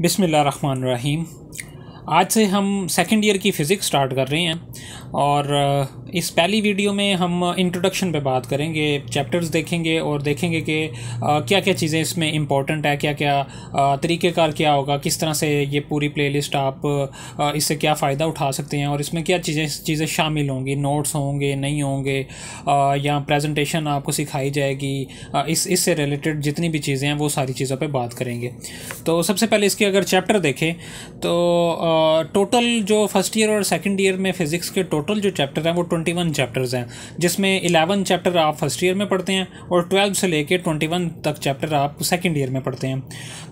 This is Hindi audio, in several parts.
بسم الله الرحمن الرحیم आज से हम सेकेंड ईयर की फ़िज़िक्स स्टार्ट कर रहे हैं और uh, इस पहली वीडियो में हम इंट्रोडक्शन uh, पे बात करेंगे चैप्टर्स देखेंगे और देखेंगे कि uh, क्या क्या चीज़ें इसमें इम्पॉर्टेंट है क्या क्या तरीक़ेकार क्या होगा किस तरह से ये पूरी प्लेलिस्ट आप इससे क्या फ़ायदा उठा सकते हैं और इसमें क्या चीज़ें चीज़ें शामिल होंगी नोट्स होंगे नहीं होंगे या प्रजेंटेशन आपको सिखाई जाएगी इस इससे रिलेटेड जितनी भी चीज़ें हैं वो सारी चीज़ों पर बात करेंगे तो सबसे पहले इसके अगर चैप्टर देखें तो टोटल जो फर्स्ट ईयर और सेकंड ईयर में फिज़िक्स के टोटल जो चैप्टर हैं वो ट्वेंटी वन चैप्टर्स हैं जिसमें इलेवन चैप्टर आप फर्स्ट ईयर में पढ़ते हैं और ट्वेल्व से लेके ट्वेंटी वन तक चैप्टर आप सेकेंड ईयर में पढ़ते हैं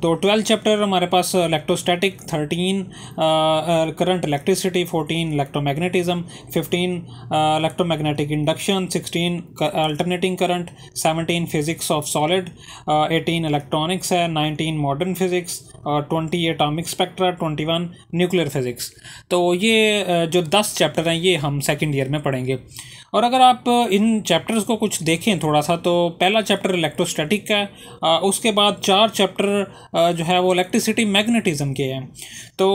तो ट्वेल्व चैप्टर हमारे पास electrostatic thirteen current electricity fourteen electromagnetism fifteen electromagnetic induction sixteen alternating current seventeen physics of solid eighteen electronics है nineteen modern physics twenty atomic spectra twenty one nuclear physics तो ये जो दस चैप्टर हैं ये हम सेकेंड ईयर में पढ़ेंगे और अगर आप इन चैप्टर्स को कुछ देखें थोड़ा सा तो पहला चैप्टर इलेक्ट्रोस्टैटिक का है उसके बाद चार चैप्टर जो है वो इलेक्ट्रिसिटी मैग्नेटिज्म के हैं तो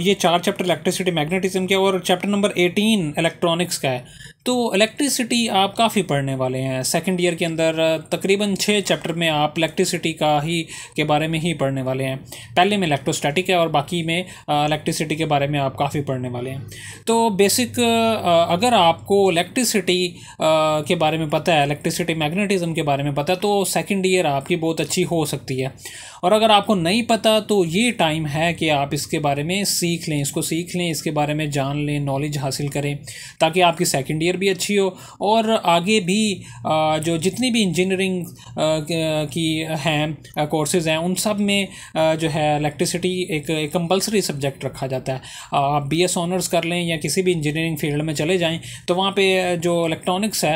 ये चार चैप्टर इलेक्ट्रिसिटी मैग्नेटिज्म के और चैप्टर नंबर एटीन इलेक्ट्रॉनिक्स का है तो इलेक्ट्रिसिटी आप काफ़ी पढ़ने वाले हैं सेकेंड ईयर के अंदर तकरीबन छः चैप्टर में आप इलेक्ट्रिसिटी का ही के बारे में ही पढ़ने वाले हैं पहले में इलेक्ट्रोस्टैटिक है और बाकी में इलेक्ट्रिसिटी के बारे में आप काफ़ी पढ़ने वाले हैं तो बेसिक अगर आपको इलेक्ट इलेक्ट्रिसिटी uh, के बारे में पता है इलेक्ट्रिसिटी मैग्नेटिज़म के बारे में पता है तो सेकेंड ईयर आपकी बहुत अच्छी हो सकती है और अगर आपको नहीं पता तो ये टाइम है कि आप इसके बारे में सीख लें इसको सीख लें इसके बारे में जान लें नॉलेज हासिल करें ताकि आपकी सेकेंड ईयर भी अच्छी हो और आगे भी uh, जो जितनी भी इंजीनियरिंग uh, की हैं कोर्सेज़ हैं उन सब में जो है इलेक्ट्रिसिटी एक कंपलसरी सब्जेक्ट रखा जाता है आप बी एस ऑनर्स कर लें या किसी भी इंजीनियरिंग फील्ड में चले जाएँ तो वहाँ पर जो इलेक्ट्रॉनिक्स है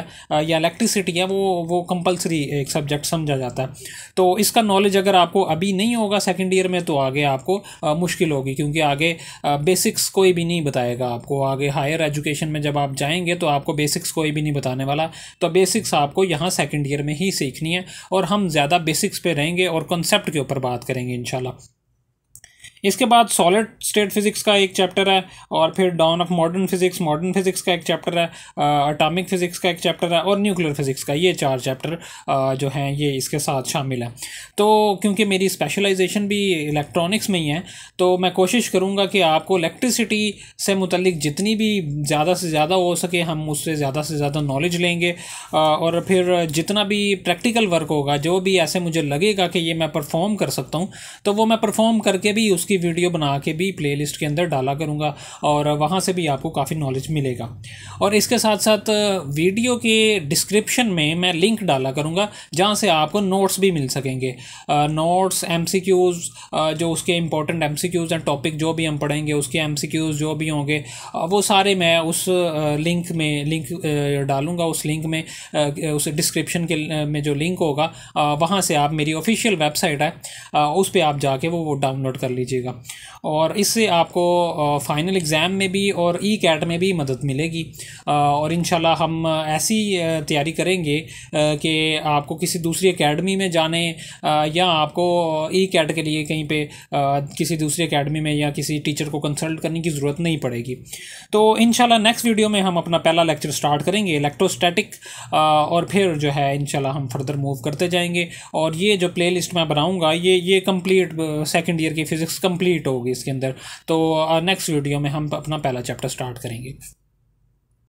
या इलेक्ट्रिसिटी है वो वो कंपलसरी एक सब्जेक्ट समझा जाता है तो इसका नॉलेज अगर आपको अभी नहीं होगा सेकेंड ईयर में तो आगे आपको आ, मुश्किल होगी क्योंकि आगे आ, बेसिक्स कोई भी नहीं बताएगा आपको आगे हायर एजुकेशन में जब आप जाएंगे तो आपको बेसिक्स कोई भी नहीं बताने वाला तो बेसिक्स आपको यहाँ सेकेंड ईयर में ही सीखनी है और हम ज़्यादा बेसिक्स पे रहेंगे और कॉन्सेप्ट के ऊपर बात करेंगे इंशाल्लाह इसके बाद सॉलिड स्टेट फिज़िक्स का एक चैप्टर है और फिर dawn of modern physics modern physics का एक चैप्टर है अटामिक फिज़िक्स का एक चैप्टर है और न्यूक्लियर फिज़िक्स का ये चार चैप्टर जो हैं ये इसके साथ शामिल है तो क्योंकि मेरी स्पेशलाइजेशन भी इलेक्ट्रॉनिक्स में ही है तो मैं कोशिश करूँगा कि आपको इलेक्ट्रिसिटी से मुतलिक जितनी भी ज़्यादा से ज़्यादा हो सके हम उससे ज़्यादा से ज़्यादा नॉलेज लेंगे और फिर जितना भी प्रैक्टिकल वर्क होगा जो भी ऐसे मुझे लगेगा कि ये मैं परफॉर्म कर सकता हूँ तो वो मैं परफॉर्म करके भी उसकी की वीडियो बना के भी प्ले के अंदर डाला करूँगा और वहाँ से भी आपको काफ़ी नॉलेज मिलेगा और इसके साथ साथ वीडियो के डिस्क्रिप्शन में मैं लिंक डाला करूँगा जहाँ से आपको नोट्स भी मिल सकेंगे नोट्स एम जो उसके important M C and topic जो भी हम पढ़ेंगे उसके एम जो भी होंगे वो सारे मैं उस लिंक में लिंक डालूंगा उस लिंक में उस डिस्क्रिप्शन के में जो लिंक होगा वहाँ से आप मेरी ऑफिशियल वेबसाइट है उस पर आप जाके वो डाउनलोड कर लीजिएगा कीजिएगा और इससे आपको फ़ाइनल एग्ज़ाम में भी और ई e कैट में भी मदद मिलेगी और इन हम ऐसी तैयारी करेंगे कि आपको किसी दूसरी अकेडमी में जाने या आपको ई e कैट के लिए कहीं पे किसी दूसरी अकेडमी में या किसी टीचर को कंसल्ट करने की ज़रूरत नहीं पड़ेगी तो इन नेक्स्ट वीडियो में हम अपना पहला लेक्चर स्टार्ट करेंगे इलेक्ट्रोस्टैटिक और फिर जो है इन हम फर्दर मूव करते जाएंगे और ये जो प्ले लिस्ट मैं बनाऊँगा ये ये कम्प्लीट सेकेंड ईयर की फ़िज़िक्स कंप्लीट होगी इसके अंदर तो नेक्स्ट uh, वीडियो में हम अपना पहला चैप्टर स्टार्ट करेंगे